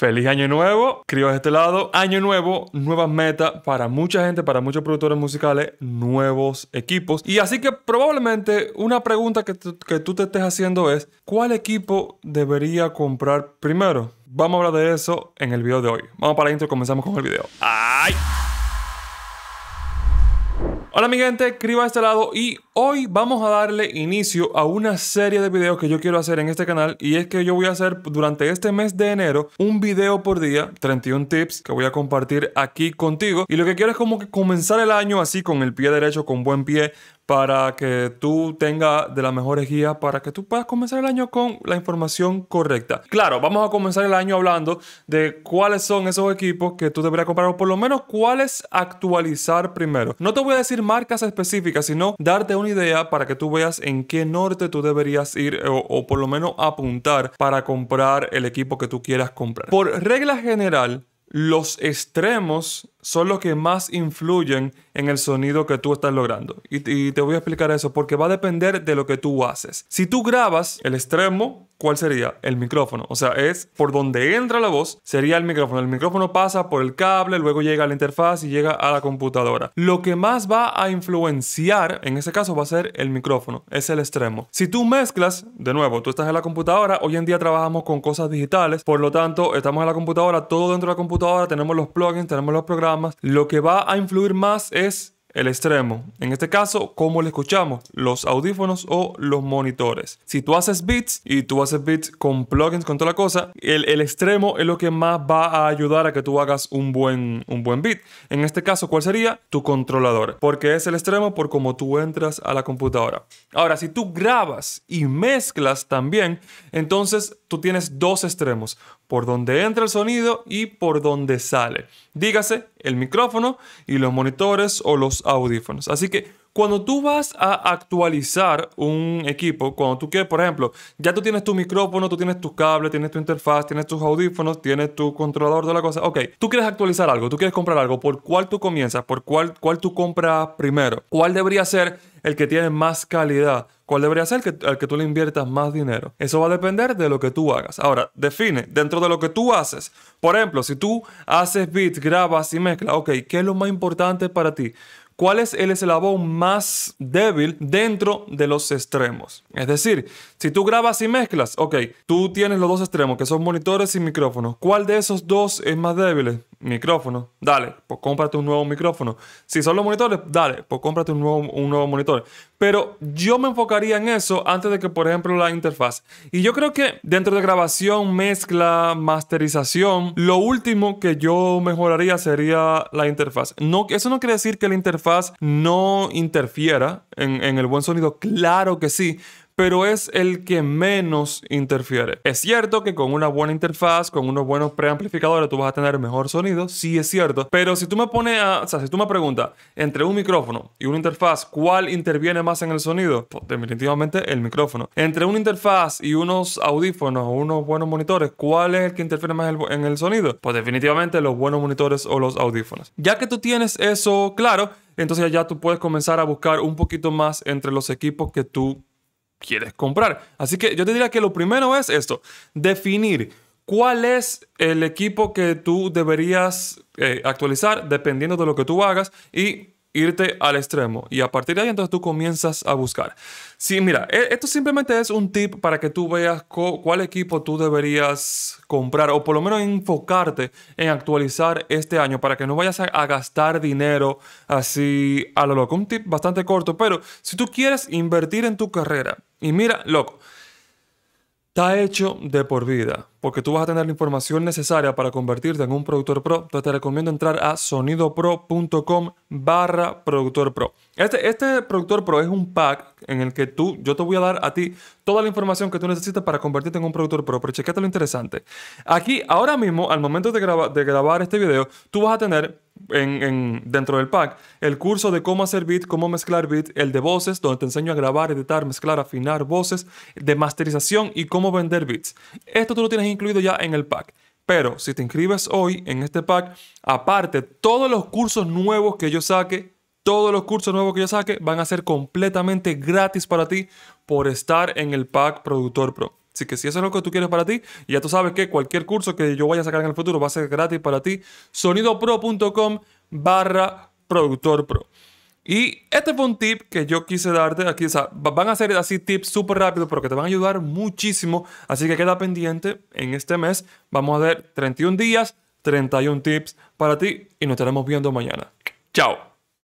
Feliz año nuevo, críos de este lado. Año nuevo, nuevas metas para mucha gente, para muchos productores musicales, nuevos equipos. Y así que probablemente una pregunta que, que tú te estés haciendo es, ¿cuál equipo debería comprar primero? Vamos a hablar de eso en el video de hoy. Vamos para la y comenzamos con el video. ¡Ay! Hola mi gente, Criba a este lado y hoy vamos a darle inicio a una serie de videos que yo quiero hacer en este canal y es que yo voy a hacer durante este mes de enero un video por día, 31 tips que voy a compartir aquí contigo y lo que quiero es como que comenzar el año así con el pie derecho, con buen pie, para que tú tengas de las mejores guías para que tú puedas comenzar el año con la información correcta. Claro, vamos a comenzar el año hablando de cuáles son esos equipos que tú deberías comprar o por lo menos cuáles actualizar primero. No te voy a decir marcas específicas, sino darte una idea para que tú veas en qué norte tú deberías ir o, o por lo menos apuntar para comprar el equipo que tú quieras comprar. Por regla general, los extremos son los que más influyen en el sonido que tú estás logrando. Y, te voy a explicar eso porque va a depender de lo que tú haces. Si tú grabas el extremo, ¿cuál sería? El micrófono. O sea, es por donde entra la voz, sería el micrófono. El micrófono pasa por el cable, luego llega a la interfaz y llega a la computadora. Lo que más va a influenciar, en ese caso, va a ser el micrófono. Es el extremo. Si tú mezclas, de nuevo, tú estás en la computadora, hoy en día trabajamos con cosas digitales, por lo tanto, estamos en la computadora, todo dentro de la computadora, tenemos los plugins, tenemos los programas, lo que va a influir más es el extremo. En este caso, ¿cómo le escuchamos? Los audífonos o los monitores. Si tú haces beats y tú haces beats con plugins, con toda la cosa, el, extremo es lo que más va a ayudar a que tú hagas un buen, un buen beat. En este caso, ¿cuál sería? Tu controlador. Porque es el extremo por cómo tú entras a la computadora. Ahora, si tú grabas y mezclas también, entonces tú tienes dos extremos, por donde entra el sonido y por donde sale. Dígase el micrófono y los monitores o los audífonos. Así que cuando tú vas a actualizar un equipo, cuando tú quieres, por ejemplo, ya tú tienes tu micrófono, tú tienes tus cables, tienes tu interfaz, tienes tus audífonos, tienes tu controlador, de la cosa. Ok, tú quieres actualizar algo, tú quieres comprar algo, ¿por cuál tú comienzas? ¿Por cuál, cuál tú compras primero? ¿Cuál debería ser el que tiene más calidad? ¿Cuál debería ser el que, que tú le inviertas más dinero? Eso va a depender de lo que tú hagas. Ahora, define dentro de lo que tú haces. Por ejemplo, si tú haces beats, grabas y mezclas, ok, ¿qué es lo más importante para ti? cuál es el eslabón más débil dentro de los extremos. Es decir, si tú grabas y mezclas, ok, tú tienes los dos extremos que son monitores y micrófonos. ¿Cuál de esos dos es más débil? Micrófono. Dale, pues cómprate un nuevo micrófono. Si son los monitores, dale, pues cómprate un nuevo, un nuevo monitor. Pero yo me enfocaría en eso antes de que, por ejemplo, la interfaz. Y yo creo que dentro de grabación, mezcla, masterización, lo último que yo mejoraría sería la interfaz. No, eso no quiere decir que la interfaz no interfiera en el buen sonido. Claro que sí, pero es el que menos interfiere. Es cierto que con una buena interfaz, con unos buenos preamplificadores, tú vas a tener mejor sonido, sí es cierto, pero si tú me pones o sea, si preguntas entre un micrófono y una interfaz, ¿cuál interviene más en el sonido? Pues, definitivamente el micrófono. Entre una interfaz y unos audífonos o unos buenos monitores, ¿cuál es el que interfiere más en el sonido? Pues definitivamente los buenos monitores o los audífonos. Ya que tú tienes eso claro, entonces ya tú puedes comenzar a buscar un poquito más entre los equipos que tú quieres comprar. Así que yo te diría que lo primero es esto, definir cuál es el equipo que tú deberías eh, actualizar dependiendo de lo que tú hagas y irte al extremo. Y a partir de ahí entonces tú comienzas a buscar. Sí, mira, e, esto simplemente es un tip para que tú veas cuál equipo tú deberías comprar o por lo menos enfocarte en actualizar este año para que no vayas a, a gastar dinero así a lo loco. Un tip bastante corto, pero si tú quieres invertir en tu carrera, y mira, loco, está hecho de por vida, porque tú vas a tener la información necesaria para convertirte en un productor pro. Entonces te recomiendo entrar a sonidopro.com barra productor pro. Este, este productor pro es un pack en el que tú, yo te voy a dar a ti toda la información que tú necesitas para convertirte en un productor pro, pero chequete lo interesante. Aquí, ahora mismo, al momento de, de grabar este video, tú vas a tener en, dentro del pack, el curso de cómo hacer beat, cómo mezclar beat, el de voces, donde te enseño a grabar, editar, mezclar, afinar voces, de masterización y cómo vender beats. Esto tú lo tienes incluido ya en el pack. Pero si te inscribes hoy en este pack, aparte, todos los cursos nuevos que yo saque, todos los cursos nuevos que yo saque van a ser completamente gratis para ti por estar en el pack Productor Pro. Así que si eso es lo que tú quieres para ti, ya tú sabes que cualquier curso que yo vaya a sacar en el futuro va a ser gratis para ti. Sonidopro.com barra productor pro. Y este fue un tip que yo quise darte aquí. van a ser así tips súper rápidos, pero que te van a ayudar muchísimo. Así que queda pendiente en este mes. Vamos a ver 31 días, 31 tips para ti y nos estaremos viendo mañana. Chao.